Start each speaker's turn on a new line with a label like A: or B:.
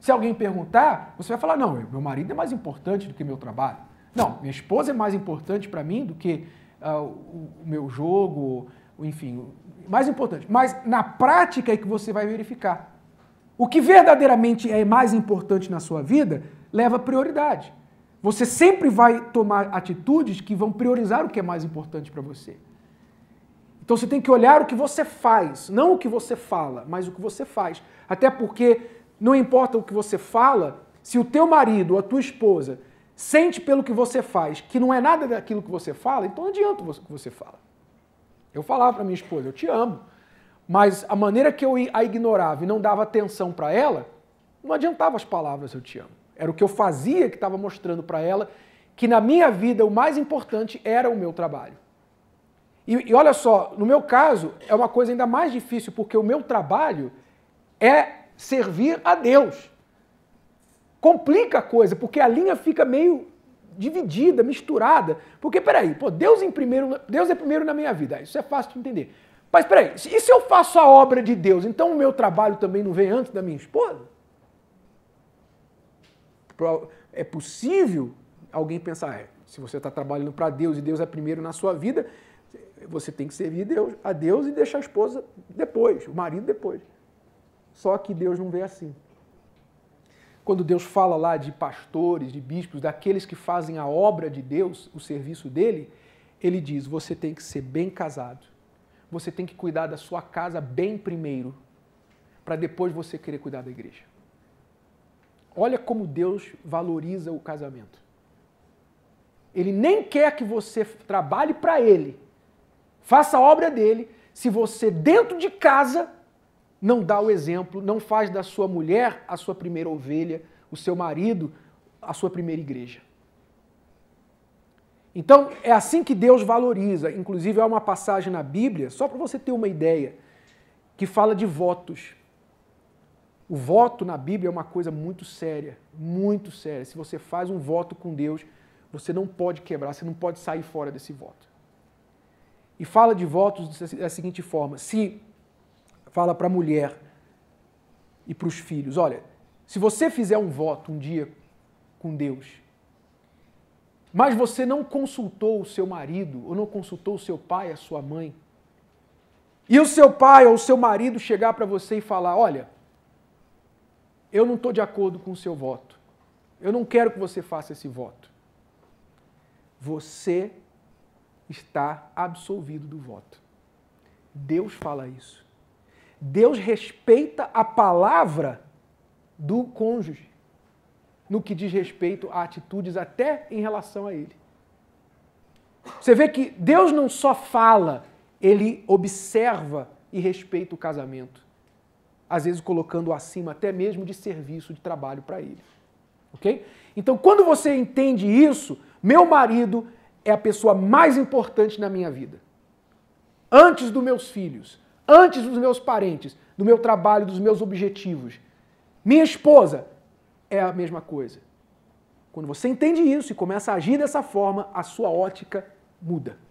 A: Se alguém perguntar, você vai falar: não, meu marido é mais importante do que meu trabalho. Não, minha esposa é mais importante para mim do que uh, o, o meu jogo, enfim, mais importante. Mas na prática é que você vai verificar. O que verdadeiramente é mais importante na sua vida leva prioridade. Você sempre vai tomar atitudes que vão priorizar o que é mais importante para você. Então você tem que olhar o que você faz, não o que você fala, mas o que você faz. Até porque não importa o que você fala, se o teu marido ou a tua esposa sente pelo que você faz que não é nada daquilo que você fala, então não adianta o que você fala. Eu falava para minha esposa, eu te amo, mas a maneira que eu a ignorava e não dava atenção para ela, não adiantava as palavras eu te amo. Era o que eu fazia que estava mostrando para ela que na minha vida o mais importante era o meu trabalho. E, e olha só, no meu caso é uma coisa ainda mais difícil porque o meu trabalho é servir a Deus. Complica a coisa, porque a linha fica meio dividida, misturada. Porque, peraí, pô, Deus, em primeiro, Deus é primeiro na minha vida. Isso é fácil de entender. Mas peraí, e se eu faço a obra de Deus, então o meu trabalho também não vem antes da minha esposa? É possível alguém pensar, é, se você está trabalhando para Deus e Deus é primeiro na sua vida, você tem que servir a Deus e deixar a esposa depois, o marido depois. Só que Deus não vê assim. Quando Deus fala lá de pastores, de bispos, daqueles que fazem a obra de Deus, o serviço dele, ele diz: você tem que ser bem casado. Você tem que cuidar da sua casa bem primeiro, para depois você querer cuidar da igreja. Olha como Deus valoriza o casamento. Ele nem quer que você trabalhe para ele, faça a obra dele, se você dentro de casa não dá o exemplo, não faz da sua mulher a sua primeira ovelha, o seu marido a sua primeira igreja. Então, é assim que Deus valoriza. Inclusive, há uma passagem na Bíblia, só para você ter uma ideia, que fala de votos. O voto na Bíblia é uma coisa muito séria, muito séria. Se você faz um voto com Deus, você não pode quebrar, você não pode sair fora desse voto. E fala de votos da seguinte forma: se fala para a mulher e para os filhos: olha, se você fizer um voto um dia com Deus, mas você não consultou o seu marido, ou não consultou o seu pai, a sua mãe, e o seu pai ou o seu marido chegar para você e falar: olha, eu não estou de acordo com o seu voto, eu não quero que você faça esse voto. Você está absolvido do voto. Deus fala isso. Deus respeita a palavra do cônjuge no que diz respeito a atitudes até em relação a ele. Você vê que Deus não só fala, ele observa e respeita o casamento, às vezes colocando acima até mesmo de serviço, de trabalho para ele. OK? Então, quando você entende isso, meu marido é a pessoa mais importante na minha vida. Antes dos meus filhos, antes dos meus parentes, do meu trabalho, dos meus objetivos. Minha esposa é a mesma coisa. Quando você entende isso e começa a agir dessa forma, a sua ótica muda.